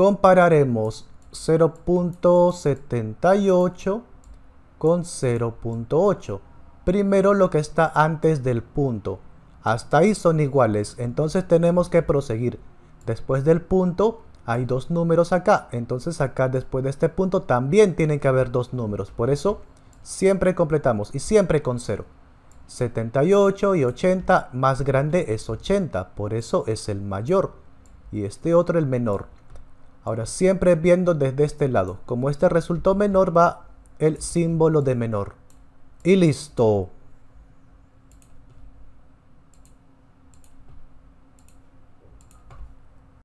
compararemos 0.78 con 0.8. Primero lo que está antes del punto. Hasta ahí son iguales, entonces tenemos que proseguir. Después del punto hay dos números acá, entonces acá después de este punto también tienen que haber dos números. Por eso siempre completamos y siempre con 0. 78 y 80 más grande es 80, por eso es el mayor. Y este otro el menor. Ahora siempre viendo desde este lado. Como este resultó menor va el símbolo de menor. Y listo.